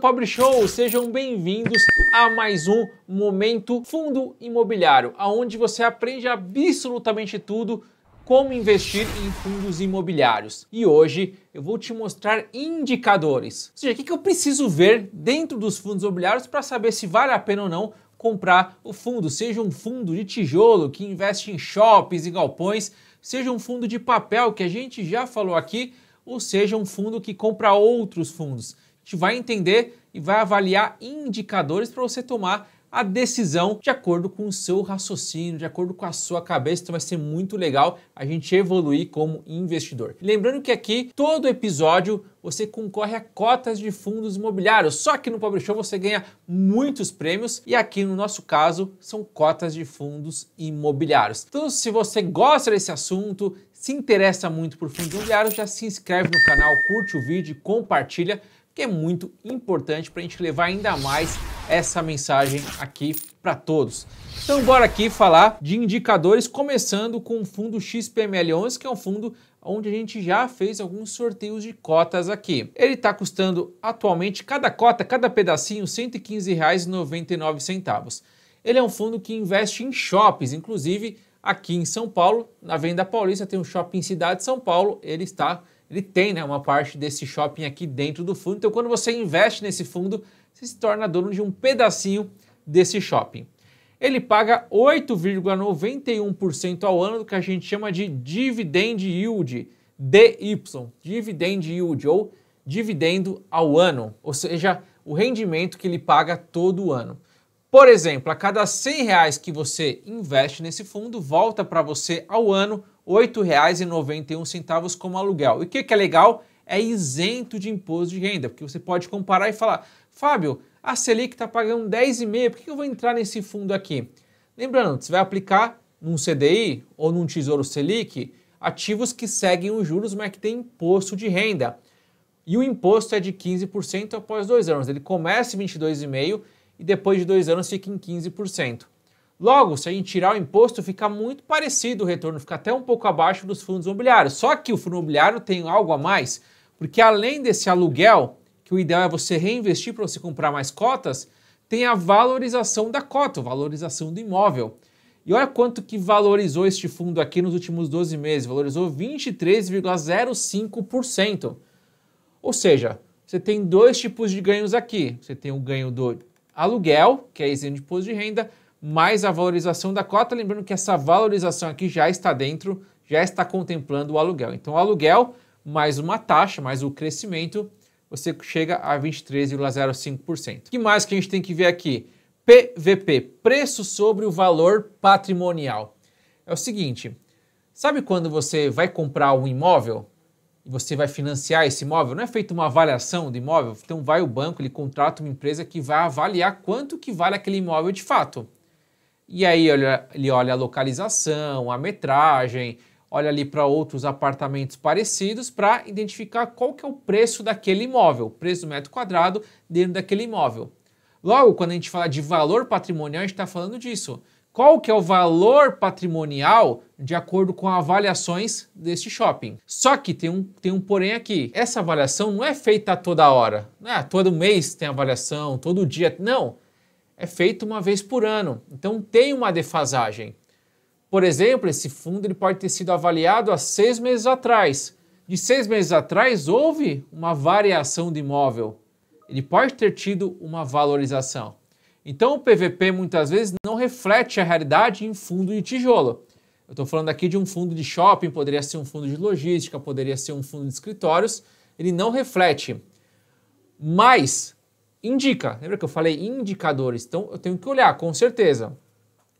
Pobre Show, sejam bem-vindos a mais um Momento Fundo Imobiliário, aonde você aprende absolutamente tudo como investir em fundos imobiliários. E hoje eu vou te mostrar indicadores, ou seja, o que eu preciso ver dentro dos fundos imobiliários para saber se vale a pena ou não comprar o fundo, seja um fundo de tijolo que investe em shoppings e galpões, seja um fundo de papel que a gente já falou aqui, ou seja um fundo que compra outros fundos gente vai entender e vai avaliar indicadores para você tomar a decisão de acordo com o seu raciocínio, de acordo com a sua cabeça. Então vai ser muito legal a gente evoluir como investidor. Lembrando que aqui, todo episódio, você concorre a cotas de fundos imobiliários. Só que no Pobre Show você ganha muitos prêmios e aqui no nosso caso são cotas de fundos imobiliários. Então, se você gosta desse assunto, se interessa muito por fundos imobiliários, já se inscreve no canal, curte o vídeo, compartilha que é muito importante para a gente levar ainda mais essa mensagem aqui para todos. Então bora aqui falar de indicadores, começando com o fundo XPML11, que é um fundo onde a gente já fez alguns sorteios de cotas aqui. Ele está custando atualmente cada cota, cada pedacinho, R$ 115,99. Ele é um fundo que investe em shoppings, inclusive aqui em São Paulo, na Venda Paulista tem um shopping Cidade de São Paulo, ele está ele tem né, uma parte desse shopping aqui dentro do fundo. Então, quando você investe nesse fundo, você se torna dono de um pedacinho desse shopping. Ele paga 8,91% ao ano do que a gente chama de dividend yield, DY, dividend yield ou dividendo ao ano, ou seja, o rendimento que ele paga todo ano. Por exemplo, a cada 100 reais que você investe nesse fundo, volta para você ao ano R$ 8,91 como aluguel. E o que, que é legal? É isento de imposto de renda, porque você pode comparar e falar, Fábio, a Selic está pagando 10,5, por que eu vou entrar nesse fundo aqui? Lembrando, você vai aplicar num CDI ou num Tesouro Selic ativos que seguem os juros, mas que tem imposto de renda. E o imposto é de 15% após dois anos. Ele começa em 22,5% e depois de dois anos fica em 15%. Logo, se a gente tirar o imposto, fica muito parecido o retorno, fica até um pouco abaixo dos fundos imobiliários. Só que o fundo imobiliário tem algo a mais, porque além desse aluguel, que o ideal é você reinvestir para você comprar mais cotas, tem a valorização da cota, valorização do imóvel. E olha quanto que valorizou este fundo aqui nos últimos 12 meses, valorizou 23,05%. Ou seja, você tem dois tipos de ganhos aqui. Você tem o ganho do aluguel, que é isento de imposto de renda, mais a valorização da cota. Lembrando que essa valorização aqui já está dentro, já está contemplando o aluguel. Então, o aluguel mais uma taxa, mais o crescimento, você chega a 23,05%. O que mais que a gente tem que ver aqui? PVP, preço sobre o valor patrimonial. É o seguinte, sabe quando você vai comprar um imóvel e você vai financiar esse imóvel? Não é feita uma avaliação do imóvel? Então vai o banco, ele contrata uma empresa que vai avaliar quanto que vale aquele imóvel de fato. E aí ele olha a localização, a metragem, olha ali para outros apartamentos parecidos para identificar qual que é o preço daquele imóvel, preço do metro quadrado dentro daquele imóvel. Logo, quando a gente fala de valor patrimonial, a gente está falando disso. Qual que é o valor patrimonial de acordo com avaliações deste shopping? Só que tem um, tem um porém aqui. Essa avaliação não é feita toda hora. Né? Todo mês tem avaliação, todo dia. Não é feito uma vez por ano, então tem uma defasagem. Por exemplo, esse fundo ele pode ter sido avaliado há seis meses atrás. De seis meses atrás, houve uma variação de imóvel. Ele pode ter tido uma valorização. Então, o PVP muitas vezes não reflete a realidade em fundo de tijolo. Eu estou falando aqui de um fundo de shopping, poderia ser um fundo de logística, poderia ser um fundo de escritórios. Ele não reflete. Mas indica. Lembra que eu falei indicadores? Então eu tenho que olhar, com certeza.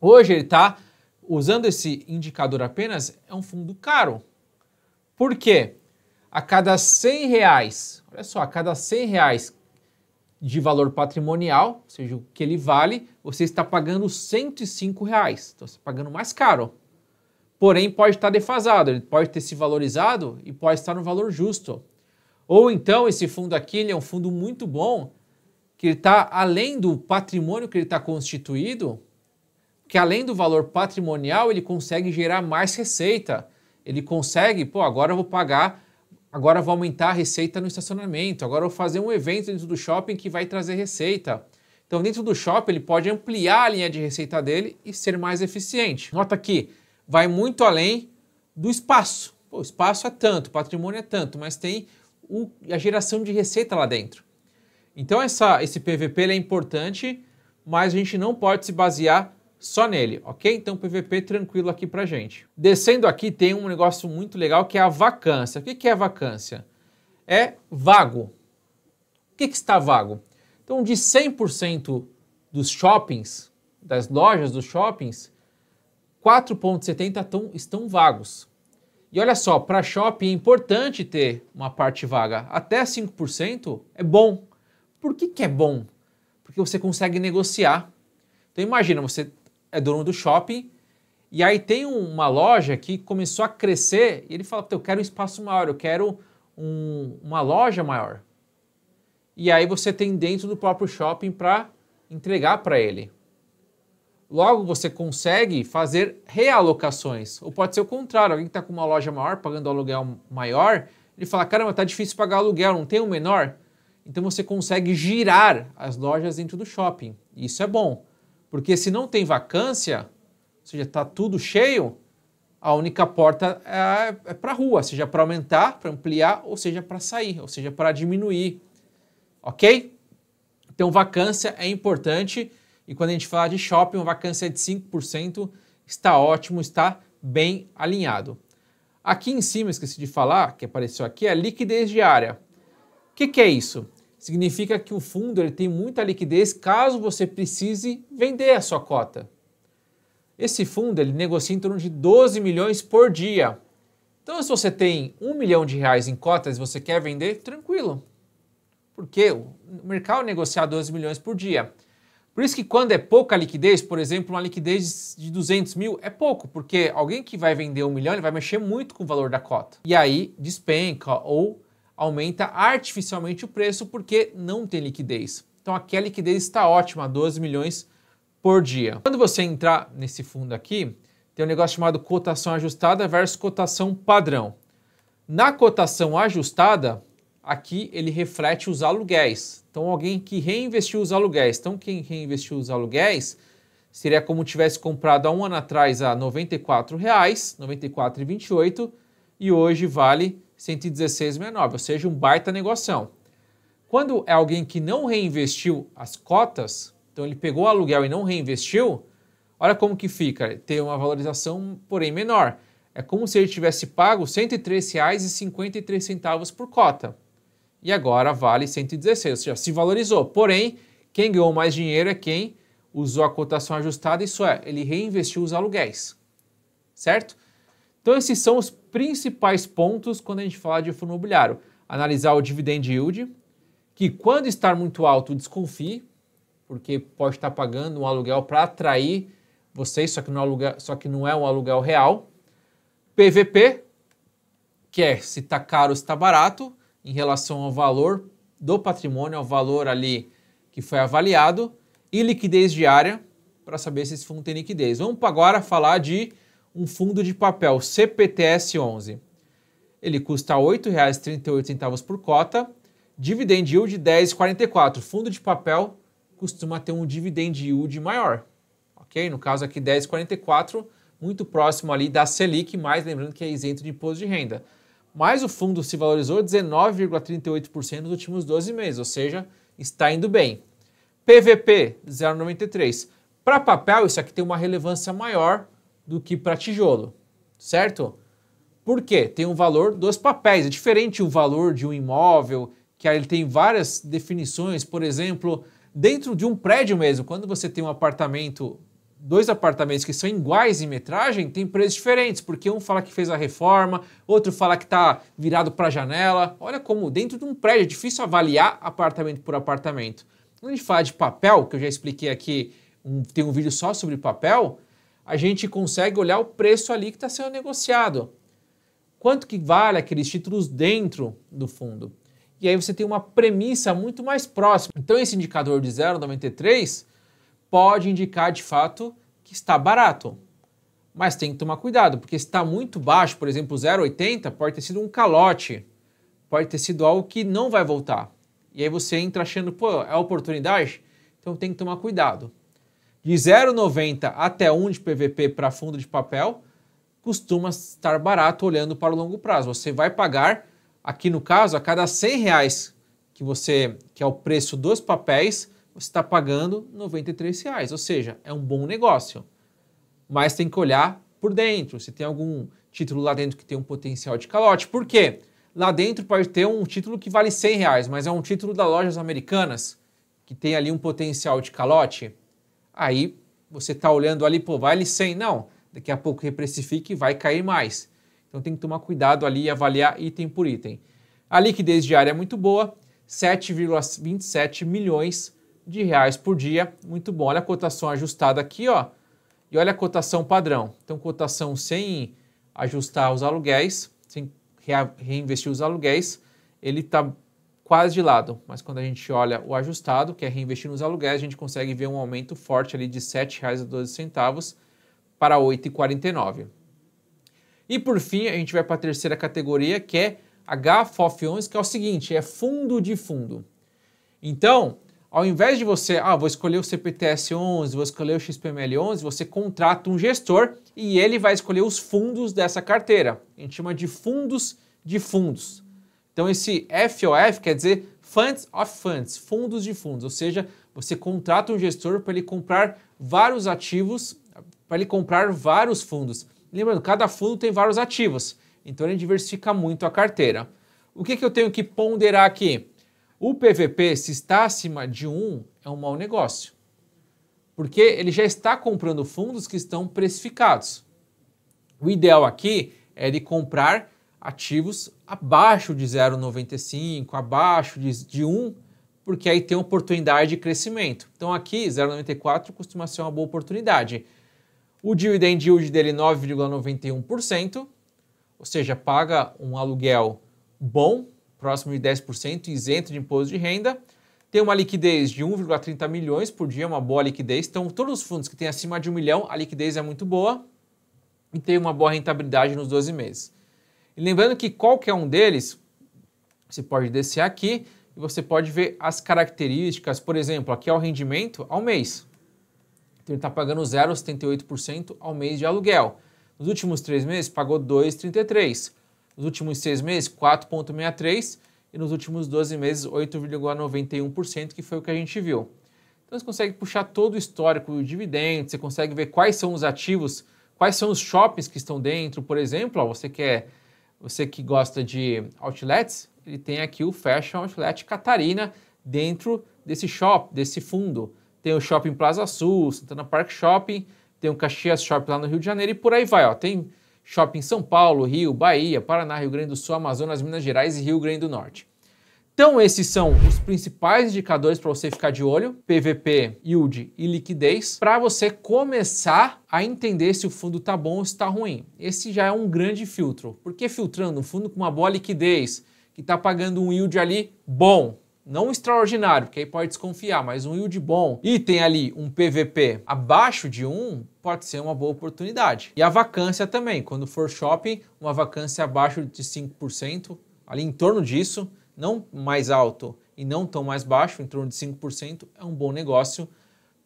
Hoje ele está usando esse indicador apenas, é um fundo caro. Por quê? A cada 100 reais, olha só, a cada 100 reais de valor patrimonial, ou seja, o que ele vale, você está pagando 105 reais. Então você está pagando mais caro. Porém, pode estar defasado, ele pode ter se valorizado e pode estar no valor justo. Ou então, esse fundo aqui é um fundo muito bom que está além do patrimônio que ele está constituído, que além do valor patrimonial, ele consegue gerar mais receita. Ele consegue, pô, agora eu vou pagar, agora eu vou aumentar a receita no estacionamento, agora eu vou fazer um evento dentro do shopping que vai trazer receita. Então, dentro do shopping, ele pode ampliar a linha de receita dele e ser mais eficiente. Nota que vai muito além do espaço. Pô, espaço é tanto, patrimônio é tanto, mas tem o, a geração de receita lá dentro. Então essa, esse PVP é importante, mas a gente não pode se basear só nele, ok? Então PVP tranquilo aqui para gente. Descendo aqui tem um negócio muito legal que é a vacância. O que, que é vacância? É vago. O que, que está vago? Então de 100% dos shoppings, das lojas dos shoppings, 4,70 estão vagos. E olha só, para shopping é importante ter uma parte vaga. Até 5% é bom, por que, que é bom? Porque você consegue negociar. Então imagina, você é dono do shopping e aí tem uma loja que começou a crescer e ele fala, eu quero um espaço maior, eu quero um, uma loja maior. E aí você tem dentro do próprio shopping para entregar para ele. Logo, você consegue fazer realocações. Ou pode ser o contrário, alguém que está com uma loja maior, pagando aluguel maior, ele fala, caramba, está difícil pagar aluguel, não tem um menor? Então você consegue girar as lojas dentro do shopping. Isso é bom, porque se não tem vacância, ou seja, está tudo cheio, a única porta é, é para a rua, seja para aumentar, para ampliar, ou seja para sair, ou seja para diminuir. Ok? Então vacância é importante e quando a gente fala de shopping, uma vacância de 5% está ótimo, está bem alinhado. Aqui em cima, esqueci de falar, que apareceu aqui, é liquidez diária. O que, que é isso? significa que o fundo ele tem muita liquidez caso você precise vender a sua cota. Esse fundo ele negocia em torno de 12 milhões por dia. Então, se você tem um milhão de reais em cotas e você quer vender, tranquilo. Porque o mercado negocia 12 milhões por dia. Por isso que quando é pouca liquidez, por exemplo, uma liquidez de 200 mil é pouco, porque alguém que vai vender um milhão ele vai mexer muito com o valor da cota. E aí despenca ou aumenta artificialmente o preço porque não tem liquidez. Então aqui a liquidez está ótima, 12 milhões por dia. Quando você entrar nesse fundo aqui, tem um negócio chamado cotação ajustada versus cotação padrão. Na cotação ajustada, aqui ele reflete os aluguéis. Então alguém que reinvestiu os aluguéis. Então quem reinvestiu os aluguéis seria como tivesse comprado há um ano atrás a R$ 94,00, R$ 94,28 e hoje vale 116,69, ou seja, um baita negociação. Quando é alguém que não reinvestiu as cotas, então ele pegou o aluguel e não reinvestiu, olha como que fica, tem uma valorização, porém, menor. É como se ele tivesse pago R$ 103,53 por cota. E agora vale 116, ou seja, se valorizou. Porém, quem ganhou mais dinheiro é quem usou a cotação ajustada, isso é, ele reinvestiu os aluguéis. Certo? Então esses são os principais pontos quando a gente fala de fundo imobiliário. Analisar o dividend yield, que quando estar muito alto, desconfie, porque pode estar pagando um aluguel para atrair vocês, só que, não é só que não é um aluguel real. PVP, que é se está caro ou se está barato, em relação ao valor do patrimônio, ao valor ali que foi avaliado, e liquidez diária, para saber se esse fundo tem liquidez. Vamos agora falar de um fundo de papel CPTS11. Ele custa R$ 8,38 por cota, dividend yield 10,44. Fundo de papel costuma ter um dividend yield maior, ok? No caso aqui 10,44, muito próximo ali da Selic, mas lembrando que é isento de imposto de renda. Mas o fundo se valorizou 19,38% nos últimos 12 meses, ou seja, está indo bem. PVP 0,93. Para papel, isso aqui tem uma relevância maior, do que para tijolo, certo? Por quê? Tem o um valor dos papéis, é diferente o valor de um imóvel, que aí ele tem várias definições, por exemplo, dentro de um prédio mesmo, quando você tem um apartamento, dois apartamentos que são iguais em metragem, tem preços diferentes, porque um fala que fez a reforma, outro fala que está virado para a janela. Olha como dentro de um prédio é difícil avaliar apartamento por apartamento. Quando a gente fala de papel, que eu já expliquei aqui, um, tem um vídeo só sobre papel, a gente consegue olhar o preço ali que está sendo negociado. Quanto que vale aqueles títulos dentro do fundo? E aí você tem uma premissa muito mais próxima. Então esse indicador de 0,93 pode indicar de fato que está barato. Mas tem que tomar cuidado, porque se está muito baixo, por exemplo, 0,80, pode ter sido um calote, pode ter sido algo que não vai voltar. E aí você entra achando, pô, é oportunidade? Então tem que tomar cuidado de 0,90 até 1 de PVP para fundo de papel costuma estar barato olhando para o longo prazo. Você vai pagar, aqui no caso, a cada 100 reais que você que é o preço dos papéis, você está pagando 93 reais, ou seja, é um bom negócio. Mas tem que olhar por dentro, se tem algum título lá dentro que tem um potencial de calote. Por quê? Lá dentro pode ter um título que vale 100 reais, mas é um título da lojas americanas que tem ali um potencial de calote aí você está olhando ali, pô, vale 100, não, daqui a pouco reprecifique e vai cair mais. Então tem que tomar cuidado ali e avaliar item por item. A liquidez diária é muito boa, 7,27 milhões de reais por dia, muito bom. Olha a cotação ajustada aqui, ó, e olha a cotação padrão. Então cotação sem ajustar os aluguéis, sem reinvestir os aluguéis, ele está quase de lado, mas quando a gente olha o ajustado, que é reinvestir nos aluguéis, a gente consegue ver um aumento forte ali de R$ 7,12 para R$ 8,49. E por fim, a gente vai para a terceira categoria, que é HFOF11, que é o seguinte, é fundo de fundo. Então, ao invés de você, ah, vou escolher o CPTS11, vou escolher o XPML11, você contrata um gestor e ele vai escolher os fundos dessa carteira. A gente chama de fundos de fundos. Então esse FOF quer dizer Funds of Funds, fundos de fundos, ou seja, você contrata um gestor para ele comprar vários ativos, para ele comprar vários fundos. Lembrando, cada fundo tem vários ativos, então ele diversifica muito a carteira. O que, que eu tenho que ponderar aqui? O PVP, se está acima de 1, é um mau negócio, porque ele já está comprando fundos que estão precificados. O ideal aqui é de comprar ativos abaixo de 0,95, abaixo de, de 1, porque aí tem oportunidade de crescimento. Então aqui 0,94 costuma ser uma boa oportunidade. O dividend yield dele 9,91%, ou seja, paga um aluguel bom, próximo de 10%, isento de imposto de renda. Tem uma liquidez de 1,30 milhões por dia, uma boa liquidez. Então, todos os fundos que têm acima de um milhão, a liquidez é muito boa e tem uma boa rentabilidade nos 12 meses. E lembrando que qualquer um deles, você pode descer aqui e você pode ver as características, por exemplo, aqui é o rendimento ao mês. Então ele está pagando 0,78% ao mês de aluguel. Nos últimos três meses pagou 2,33%. Nos últimos seis meses, 4,63% e nos últimos 12 meses 8,91%, que foi o que a gente viu. Então você consegue puxar todo o histórico do dividendo, você consegue ver quais são os ativos, quais são os shoppings que estão dentro, por exemplo, ó, você quer você que gosta de outlets, ele tem aqui o Fashion Outlet Catarina dentro desse shop, desse fundo. Tem o Shopping Plaza Sul, Santana Park Shopping, tem o Caxias Shopping lá no Rio de Janeiro e por aí vai. Ó. Tem shopping São Paulo, Rio, Bahia, Paraná, Rio Grande do Sul, Amazonas, Minas Gerais e Rio Grande do Norte. Então, esses são os principais indicadores para você ficar de olho: PVP, yield e liquidez, para você começar a entender se o fundo está bom ou está ruim. Esse já é um grande filtro, porque filtrando um fundo com uma boa liquidez, que está pagando um yield ali bom, não extraordinário, porque aí pode desconfiar, mas um yield bom e tem ali um PVP abaixo de 1, um, pode ser uma boa oportunidade. E a vacância também, quando for shopping, uma vacância abaixo de 5%, ali em torno disso, não mais alto e não tão mais baixo, em torno de 5%, é um bom negócio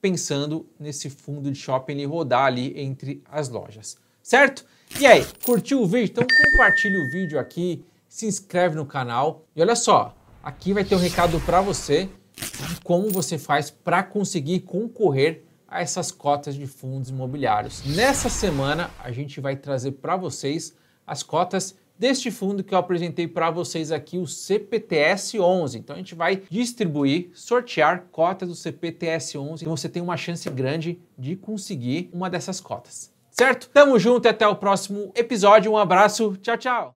pensando nesse fundo de shopping ele rodar ali entre as lojas, certo? E aí, curtiu o vídeo? Então compartilha o vídeo aqui, se inscreve no canal e olha só, aqui vai ter um recado para você de como você faz para conseguir concorrer a essas cotas de fundos imobiliários. Nessa semana a gente vai trazer para vocês as cotas deste fundo que eu apresentei para vocês aqui, o CPTS11. Então a gente vai distribuir, sortear cotas do CPTS11 e então, você tem uma chance grande de conseguir uma dessas cotas. Certo? Tamo junto e até o próximo episódio. Um abraço, tchau, tchau!